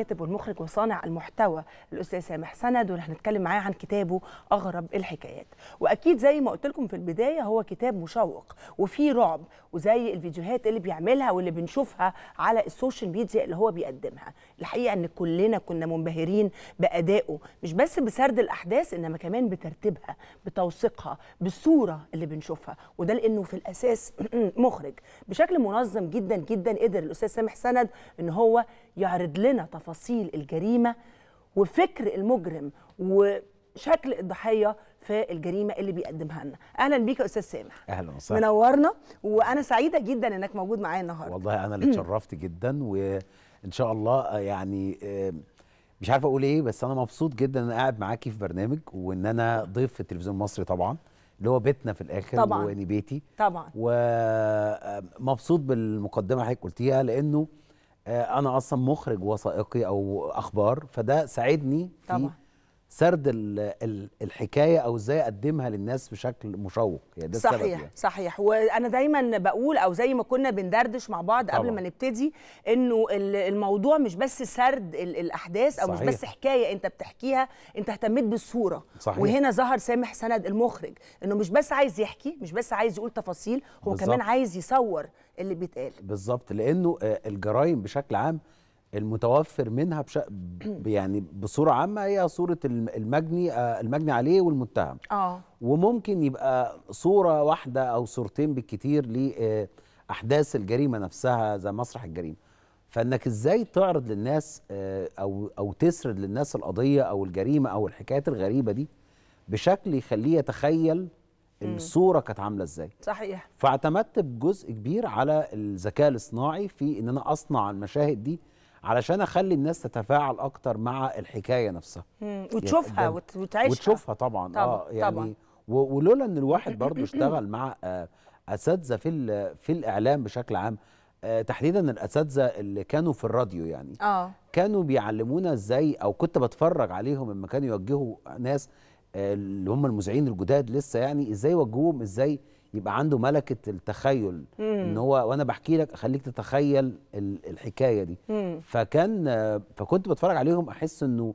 الكاتب والمخرج وصانع المحتوى الاستاذ سامح سند ورح نتكلم معاه عن كتابه اغرب الحكايات واكيد زي ما قلت لكم في البدايه هو كتاب مشوق وفيه رعب وزي الفيديوهات اللي بيعملها واللي بنشوفها على السوشيال ميديا اللي هو بيقدمها الحقيقه ان كلنا كنا منبهرين بادائه مش بس بسرد الاحداث انما كمان بترتيبها بتوثيقها بالصوره اللي بنشوفها وده لانه في الاساس مخرج بشكل منظم جدا جدا قدر الاستاذ سامح سند ان هو يعرض لنا تفاصيل الجريمه وفكر المجرم وشكل الضحيه في الجريمه اللي بيقدمها لنا اهلا بيك يا استاذ سامح اهلا وسهلا منورنا وانا سعيده جدا انك موجود معايا النهارده والله انا اللي اتشرفت جدا وان شاء الله آه، يعني آه، مش عارف اقول ايه بس انا مبسوط جدا ان انا قاعد معاكي في برنامج وان انا ضيف في التلفزيون المصري طبعا اللي هو بيتنا في الاخر طبعا بيتي طبعا ومبسوط آه، بالمقدمه حضرتك قلتيها لانه آه، انا اصلا مخرج وثائقي او اخبار فده ساعدني في طبعا. سرد الحكايه او ازاي اقدمها للناس بشكل مشوق يعني ده صحيح يعني. صحيح وانا دايما بقول او زي ما كنا بندردش مع بعض طبعا. قبل ما نبتدي انه الموضوع مش بس سرد الاحداث او صحيح. مش بس حكايه انت بتحكيها انت اهتميت بالصوره صحيح. وهنا ظهر سامح سند المخرج انه مش بس عايز يحكي مش بس عايز يقول تفاصيل هو بالزبط. كمان عايز يصور اللي بيتقال بالظبط لانه آه، الجرايم بشكل عام المتوفر منها بش... يعني بصوره عامه هي صوره المجني آه، المجني عليه والمتهم اه وممكن يبقى صوره واحده او صورتين بالكتير لاحداث آه، الجريمه نفسها زي مسرح الجريمه فانك ازاي تعرض للناس آه، او او تسرد للناس القضيه او الجريمه او الحكايات الغريبه دي بشكل يخليه يتخيل الصوره كانت عامله ازاي صحيح فاعتمدت بجزء كبير على الذكاء الاصطناعي في ان انا اصنع المشاهد دي علشان اخلي الناس تتفاعل اكتر مع الحكايه نفسها يعني وتشوفها يعني وتعيشها وتشوفها طبعا طبعا اه يعني طبعا. ولولا ان الواحد برضه اشتغل مع آه، اساتذه في في الاعلام بشكل عام آه، تحديدا الاساتذه اللي كانوا في الراديو يعني آه. كانوا بيعلمونا ازاي او كنت بتفرج عليهم لما كانوا يوجهوا ناس آه، اللي هم المذيعين الجداد لسه يعني ازاي يوجهوهم ازاي يبقى عنده ملكه التخيل مم. ان هو وانا بحكي لك اخليك تتخيل الحكايه دي مم. فكان فكنت بتفرج عليهم احس انه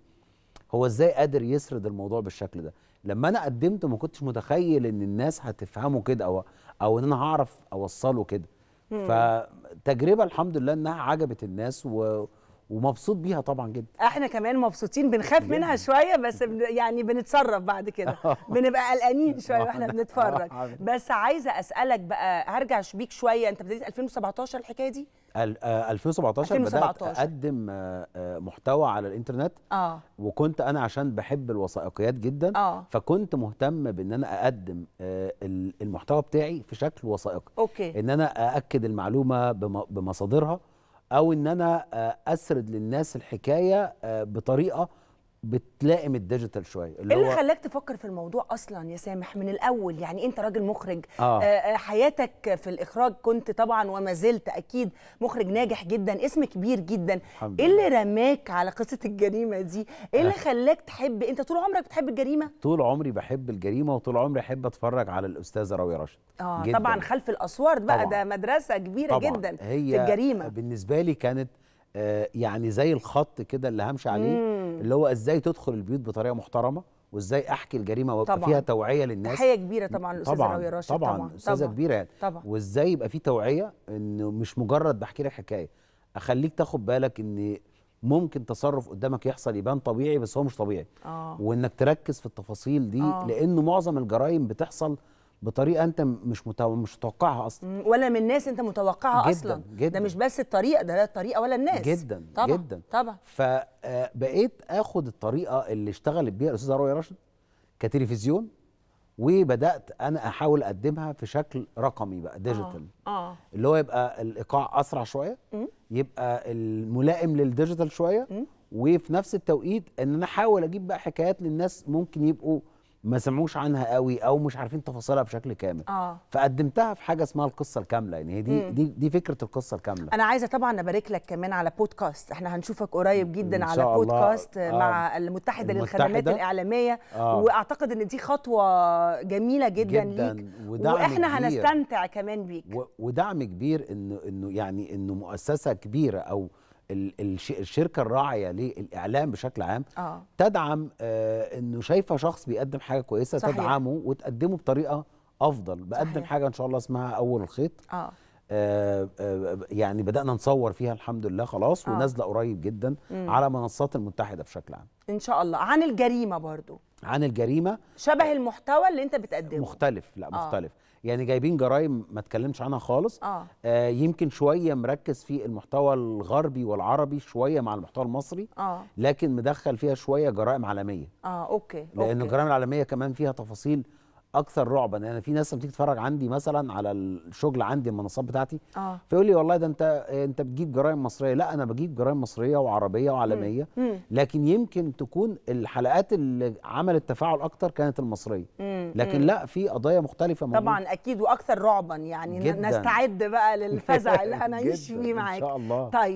هو ازاي قادر يسرد الموضوع بالشكل ده لما انا قدمته ما كنتش متخيل ان الناس هتفهمه كده او او ان انا هعرف اوصله كده فتجربه الحمد لله انها عجبت الناس و ومبسوط بيها طبعا جدا احنا كمان مبسوطين بنخاف جداً. منها شويه بس يعني بنتصرف بعد كده آه. بنبقى قلقانين شويه واحنا آه. بنتفرج آه. بس عايزه اسالك بقى هرجع بيك شويه انت ابتديت 2017 الحكايه دي 2017, 2017 بدات اقدم محتوى على الانترنت آه. وكنت انا عشان بحب الوثائقيات جدا آه. فكنت مهتم بان انا اقدم المحتوى بتاعي في شكل وثائقي ان انا ااكد المعلومه بمصادرها او ان انا آه، اسرد للناس الحكايه آه، بطريقه بتلائم الديجيتال شويه اللي, إيه اللي هو... خلاك تفكر في الموضوع اصلا يا سامح من الاول يعني انت راجل مخرج آه. آه،, آه، حياتك في الاخراج كنت طبعا وما زلت اكيد مخرج ناجح جدا اسم كبير جدا ايه اللي رماك على قصه الجريمه دي ايه اللي آه. خلاك تحب انت طول عمرك بتحب الجريمه طول عمري بحب الجريمه وطول عمري احب اتفرج على الاستاذه راويه راشد اه جداً. طبعا خلف الاسوار بقى ده مدرسه كبيره طبعا. جدا هي في الجريمه بالنسبه لي كانت آه، يعني زي الخط كده اللي همشي عليه اللي هو ازاي تدخل البيوت بطريقه محترمه وازاي احكي الجريمه وابقى فيها توعيه للناس تحيه كبيره طبعا للاستاذ راويه راشد طبعا طبعا استاذه كبيره يعني طبعا وازاي يبقى في توعيه انه مش مجرد بحكي لك حكايه اخليك تاخد بالك ان ممكن تصرف قدامك يحصل يبان طبيعي بس هو مش طبيعي آه. وانك تركز في التفاصيل دي آه. لانه معظم الجرائم بتحصل بطريقه انت مش متو... مش متوقعها اصلا ولا من الناس انت متوقعها جداً اصلا جدا ده مش بس الطريقه ده لا الطريقه ولا الناس جدا طبعا جدا طبعا فبقيت آه، اخد الطريقه اللي اشتغلت بيها الاستاذه رؤيا راشد كتلفزيون وبدات انا احاول اقدمها في شكل رقمي بقى آه، ديجيتال آه. آه. اللي هو يبقى الايقاع اسرع شويه يبقى الملائم للديجيتال شويه وفي نفس التوقيت ان انا احاول اجيب بقى حكايات للناس ممكن يبقوا ما سمعوش عنها قوي او مش عارفين تفاصيلها بشكل كامل آه. فقدمتها في حاجه اسمها القصه الكامله يعني هي دي دي دي فكره القصه الكامله انا عايزه طبعا ابارك لك كمان على بودكاست احنا هنشوفك قريب جدا على بودكاست آه. مع المتحده, المتحدة للخدمات الاعلاميه آه. واعتقد ان دي خطوه جميله جدا, جدا. ليك واحنا كبير. هنستمتع كمان بيك ودعم كبير انه انه يعني انه مؤسسه كبيره او الشركه الراعيه للاعلام بشكل عام آه. تدعم آه انه شايفه شخص بيقدم حاجه كويسه صحيح. تدعمه وتقدمه بطريقه افضل بقدم صحيح. حاجه ان شاء الله اسمها اول الخيط آه. آه،, آه. يعني بدأنا نصور فيها الحمد لله خلاص آه. ونازلة قريب جدا مم. على منصات المتحدة بشكل عام إن شاء الله عن الجريمة برضو عن الجريمة شبه المحتوى اللي أنت بتقدمه مختلف لا آه. مختلف يعني جايبين جرايم ما اتكلمتش عنها خالص آه. آه يمكن شويه مركز في المحتوى الغربي والعربي شويه مع المحتوى المصري آه. لكن مدخل فيها شويه جرائم عالميه اه اوكي لان أوكي. الجرائم العالميه كمان فيها تفاصيل اكثر رعبا انا يعني في ناس بتيجي تتفرج عندي مثلا على الشغل عندي المنصات بتاعتي آه. فيقول لي والله ده انت انت بتجيب جرائم مصريه لا انا بجيب جرائم مصريه وعربيه وعالميه مم. مم. لكن يمكن تكون الحلقات اللي عملت تفاعل اكتر كانت المصريه مم. لكن لا في قضايا مختلفه موجودة. طبعا اكيد واكثر رعبا يعني جداً. نستعد بقى للفزع اللي هنعيش فيه معاك ان شاء الله طيب